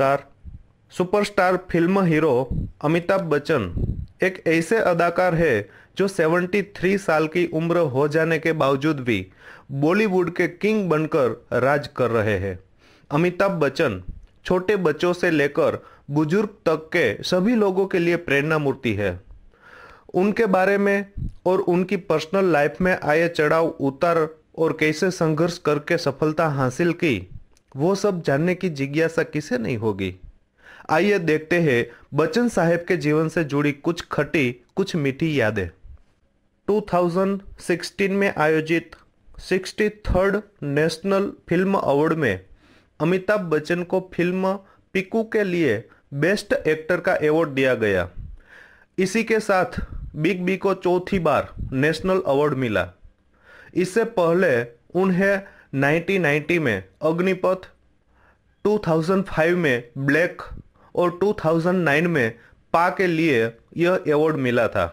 नमस्कार superstar film hero Amitabh Bachchan एक ऐसे अदाकार है जो 73 साल की उम्र हो जाने के बावजूद भी बॉलीवुड के किंग बनकर राज कर रहे हैं अमिताभ बच्चन छोटे बच्चों से लेकर बुजुर्ग तक के सभी लोगों के लिए प्रेरणा मूर्ति है उनके बारे में और उनकी पर्सनल लाइफ में आए चढ़ाव उतार और कैसे संघर्ष करके सफलता हासिल की वो सब जानने की जिज्ञासा किसे नहीं होगी आइए देखते हैं बच्चन साहेब के जीवन से जुड़ी कुछ खटी कुछ मीठी यादें 2016 में आयोजित sixty third national film award में अमिताभ बच्चन को फिल्म पिकू के लिए बेस्ट एक्टर का अवार्ड दिया गया इसी के साथ बिग बी को चौथी बार नेशनल अवार्ड मिला इससे पहले उन्हें 1990 में अग्निपथ 2005 में ब्लैक और 2009 में पा के लिए यह अवार्ड मिला था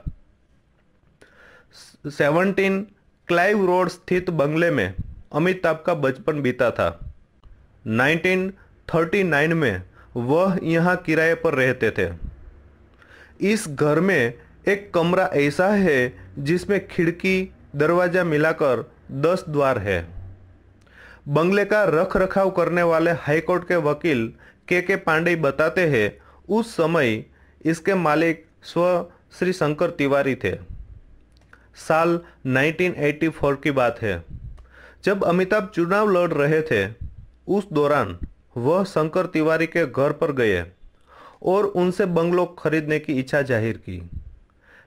17 क्लाइव रोड स्थित बंगले में अमिताभ का बचपन बीता था 1939 में वह यहाँ किराए पर रहते थे इस घर में एक कमरा ऐसा है जिसमें खिड़की दरवाज़ा मिलाकर दस द्वार है बंगले का रख रखाव करने वाले हाईकोर्ट के वकील के के पांडे बताते हैं उस समय इसके मालिक स्व श्री शंकर तिवारी थे साल 1984 की बात है जब अमिताभ चुनाव लड़ रहे थे उस दौरान वह शंकर तिवारी के घर पर गए और उनसे बंगलो खरीदने की इच्छा जाहिर की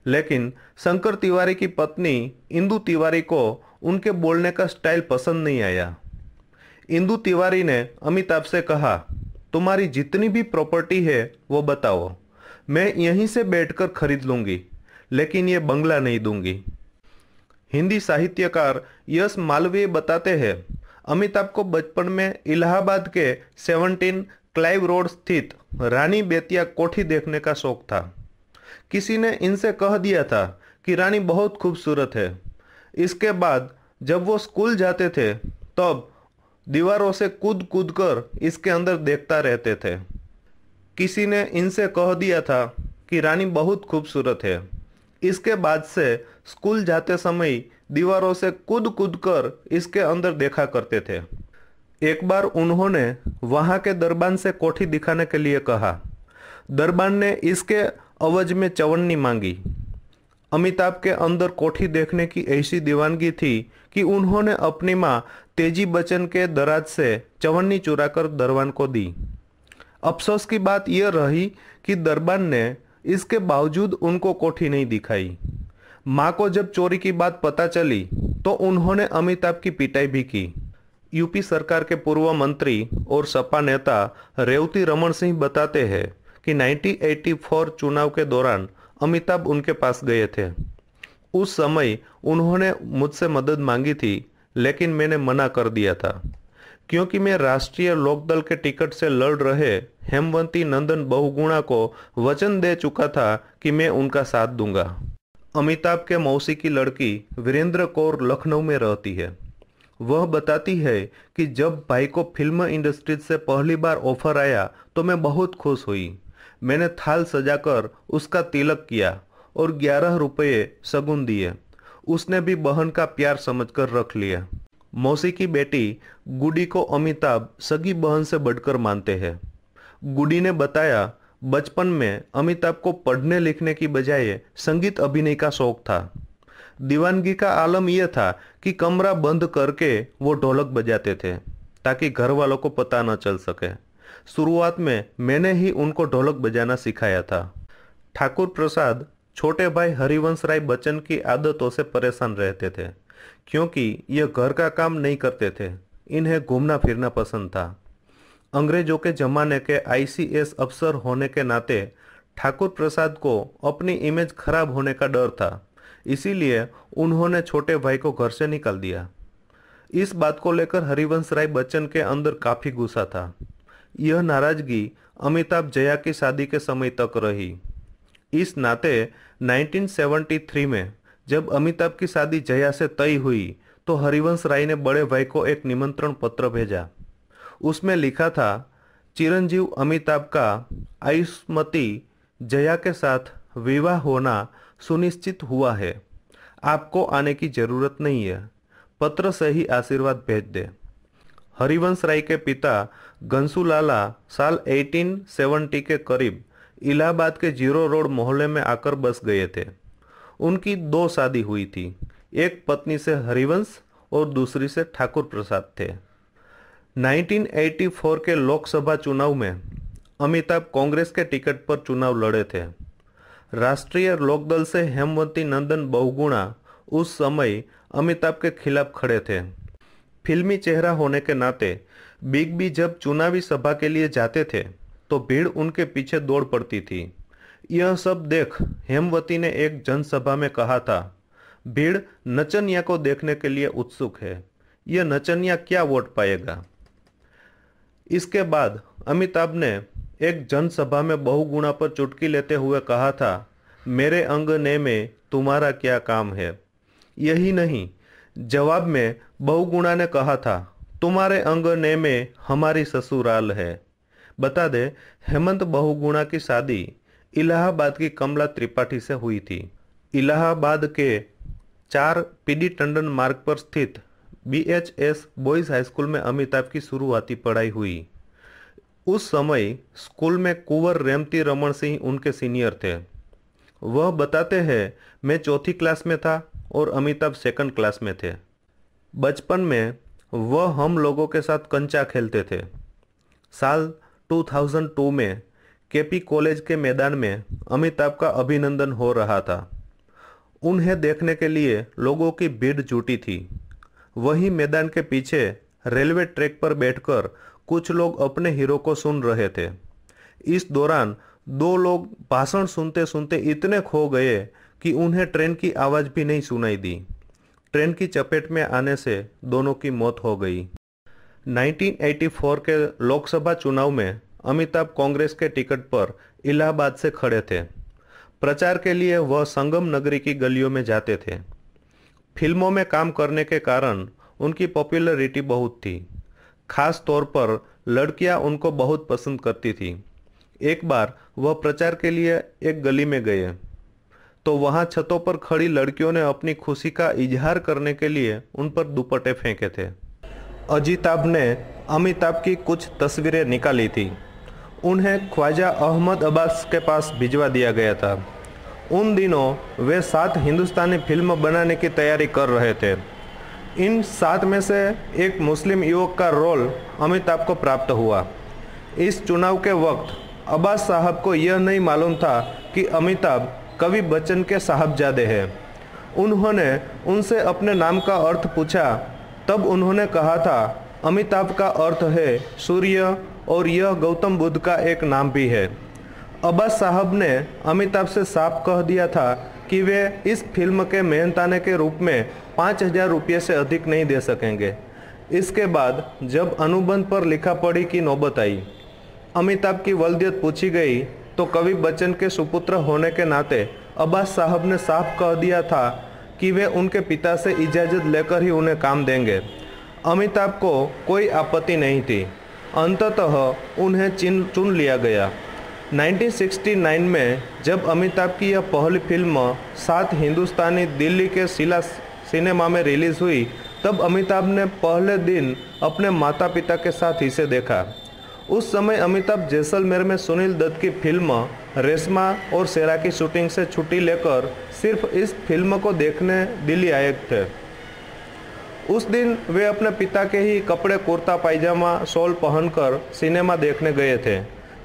लेकिन शंकर तिवारी की पत्नी इंदू तिवारी को उनके बोलने का स्टाइल पसंद नहीं आया इंदु तिवारी ने अमिताभ से कहा तुम्हारी जितनी भी प्रॉपर्टी है वो बताओ मैं यहीं से बैठकर खरीद लूंगी लेकिन ये बंगला नहीं दूंगी हिंदी साहित्यकार यश मालवीय बताते हैं अमिताभ को बचपन में इलाहाबाद के सेवनटीन क्लाइव रोड स्थित रानी बेतिया कोठी देखने का शौक था किसी ने इनसे कह दिया था कि रानी बहुत खूबसूरत है इसके बाद जब वो स्कूल जाते थे तब दीवारों से कूद कूद कर इसके अंदर देखता रहते थे किसी ने इनसे कह दिया था कि रानी बहुत खूबसूरत है इसके बाद से स्कूल जाते समय दीवारों से कूद कूद कर इसके अंदर देखा करते थे एक बार उन्होंने वहाँ के दरबान से कोठी दिखाने के लिए कहा दरबान ने इसके अवज में चवन्नी मांगी अमिताभ के अंदर कोठी देखने की ऐसी दीवानगी थी कि उन्होंने अपनी माँ तेजी बचन के दराज से चवन्नी चुराकर दरबान को दी अफसोस की बात यह रही कि दरबान ने इसके बावजूद उनको कोठी नहीं दिखाई माँ को जब चोरी की बात पता चली तो उन्होंने अमिताभ की पिटाई भी की यूपी सरकार के पूर्व मंत्री और सपा नेता रेवती रमन सिंह बताते हैं कि 1984 चुनाव के दौरान अमिताभ उनके पास गए थे उस समय उन्होंने मुझसे मदद मांगी थी लेकिन मैंने मना कर दिया था क्योंकि मैं राष्ट्रीय लोकदल के टिकट से लड़ रहे हेमवंती नंदन बहुगुणा को वचन दे चुका था कि मैं उनका साथ दूंगा अमिताभ के मौसी की लड़की वीरेंद्र कौर लखनऊ में रहती है वह बताती है कि जब भाई को फिल्म इंडस्ट्रीज से पहली बार ऑफर आया तो मैं बहुत खुश हुई मैंने थाल सजाकर उसका तिलक किया और ग्यारह रुपये शगुन दिए उसने भी बहन का प्यार समझकर रख लिया मौसी की बेटी गुडी को अमिताभ सगी बहन से बढ़कर मानते हैं गुडी ने बताया बचपन में अमिताभ को पढ़ने लिखने की बजाय संगीत अभिनय का शौक था दीवानगी का आलम यह था कि कमरा बंद करके वो ढोलक बजाते थे ताकि घर वालों को पता न चल सके शुरुआत में मैंने ही उनको ढोलक बजाना सिखाया था ठाकुर प्रसाद छोटे भाई हरिवंश राय बच्चन की आदतों से परेशान रहते थे क्योंकि यह घर का काम नहीं करते थे इन्हें घूमना फिरना पसंद था अंग्रेजों के जमाने के आईसीएस अफसर होने के नाते ठाकुर प्रसाद को अपनी इमेज खराब होने का डर था इसीलिए उन्होंने छोटे भाई को घर से निकाल दिया इस बात को लेकर हरिवंश राय बच्चन के अंदर काफ़ी गुस्सा था यह नाराजगी अमिताभ जया की शादी के समय तक रही इस नाते 1973 में जब अमिताभ की शादी जया से तय हुई तो हरिवंश राय ने बड़े भाई को एक निमंत्रण पत्र भेजा उसमें लिखा था चिरंजीव अमिताभ का आयुष्मती जया के साथ विवाह होना सुनिश्चित हुआ है आपको आने की जरूरत नहीं है पत्र से ही आशीर्वाद भेज दे हरिवंश राय के पिता घंसू लाला साल 1870 के करीब इलाहाबाद के जीरो रोड मोहल्ले में आकर बस गए थे उनकी दो शादी हुई थी एक पत्नी से हरिवंश और दूसरी से ठाकुर प्रसाद थे 1984 के लोकसभा चुनाव में अमिताभ कांग्रेस के टिकट पर चुनाव लड़े थे राष्ट्रीय लोकदल से हेमवती नंदन बहुगुणा उस समय अमिताभ के खिलाफ खड़े थे फिल्मी चेहरा होने के नाते बिग बी जब चुनावी सभा के लिए जाते थे तो भीड़ उनके पीछे दौड़ पड़ती थी यह सब देख हेमवती ने एक जनसभा में कहा था भीड़ नचनिया को देखने के लिए उत्सुक है यह नचनिया क्या वोट पाएगा इसके बाद अमिताभ ने एक जनसभा में बहुगुणा पर चुटकी लेते हुए कहा था मेरे अंगने में तुम्हारा क्या काम है यही नहीं जवाब में बहुगुणा ने कहा था तुम्हारे अंगने में हमारी ससुराल है बता दें हेमंत बहुगुणा की शादी इलाहाबाद की कमला त्रिपाठी से हुई थी इलाहाबाद के चार पीडी टंडन मार्ग पर स्थित B H S boys high school में अमिताभ की शुरुआती पढ़ाई हुई उस समय स्कूल में कुंवर रेमती रमन सिंह उनके सीनियर थे वह बताते हैं मैं चौथी क्लास में था और अमिताभ सेकंड क्लास में थे बचपन में वह हम लोगों के साथ कंचा खेलते थे साल 2002 में केपी कॉलेज के मैदान में अमिताभ का अभिनंदन हो रहा था उन्हें देखने के लिए लोगों की भीड़ जुटी थी वहीं मैदान के पीछे रेलवे ट्रैक पर बैठकर कुछ लोग अपने हीरो को सुन रहे थे इस दौरान दो लोग भाषण सुनते सुनते इतने खो गए कि उन्हें ट्रेन की आवाज़ भी नहीं सुनाई दी ट्रेन की चपेट में आने से दोनों की मौत हो गई 1984 के लोकसभा चुनाव में अमिताभ कांग्रेस के टिकट पर इलाहाबाद से खड़े थे प्रचार के लिए वह संगम नगरी की गलियों में जाते थे फिल्मों में काम करने के कारण उनकी पॉपुलरिटी बहुत थी खास तौर पर लड़कियां उनको बहुत पसंद करती थी एक बार वह प्रचार के लिए एक गली में गए तो वहां छतों पर खड़ी लड़कियों ने अपनी खुशी का इजहार करने के लिए उन पर दुपट्टे फेंके थे अजिताभ ने अमिताभ की कुछ तस्वीरें निकाली थी उन्हें ख्वाजा अहमद अब्बास के पास भिजवा दिया गया था उन दिनों वे सात हिंदुस्तानी फिल्म बनाने की तैयारी कर रहे थे इन सात में से एक मुस्लिम युवक का रोल अमिताभ को प्राप्त हुआ इस चुनाव के वक्त अब्बास साहब को यह नहीं मालूम था कि अमिताभ कवि बच्चन के साहबजादे हैं उन्होंने उनसे अपने नाम का अर्थ पूछा तब उन्होंने कहा था अमिताभ का अर्थ है सूर्य और यह गौतम बुद्ध का एक नाम भी है अब्बास साहब ने अमिताभ से साफ कह दिया था कि वे इस फिल्म के मेहनताने के रूप में पाँच हजार रुपये से अधिक नहीं दे सकेंगे इसके बाद जब अनुबंध पर लिखा पढ़ी की नौबत आई अमिताभ की वलदियत पूछी गई तो कवि बच्चन के सुपुत्र होने के नाते अब्बास साहब ने साफ कह दिया था कि वे उनके पिता से इजाज़त लेकर ही उन्हें काम देंगे अमिताभ को कोई आपत्ति नहीं थी अंततः उन्हें चिन चुन लिया गया 1969 में जब अमिताभ की यह पहली फिल्म सात हिंदुस्तानी दिल्ली के शिला सिनेमा में रिलीज़ हुई तब अमिताभ ने पहले दिन अपने माता पिता के साथ इसे देखा उस समय अमिताभ जैसलमेर में सुनील दत्त की फिल्म रेशमा और सेरा की शूटिंग से छुट्टी लेकर सिर्फ इस फिल्म को देखने दिल्ली आए थे उस दिन वे अपने पिता के ही कपड़े कुर्ता पायजामा शॉल पहनकर सिनेमा देखने गए थे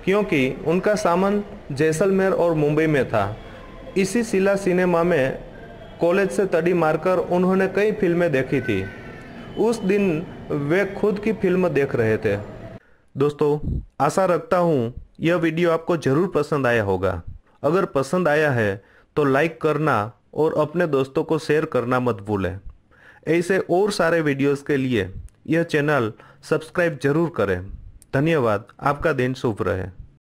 क्योंकि उनका सामान जैसलमेर और मुंबई में था इसी शिला सिनेमा में कॉलेज से तड़ी मारकर उन्होंने कई फिल्में देखी थी उस दिन वे खुद की फिल्म देख रहे थे दोस्तों आशा रखता हूँ यह वीडियो आपको ज़रूर पसंद आया होगा अगर पसंद आया है तो लाइक करना और अपने दोस्तों को शेयर करना मत भूलें ऐसे और सारे वीडियोस के लिए यह चैनल सब्सक्राइब जरूर करें धन्यवाद आपका दिन शुभ रहे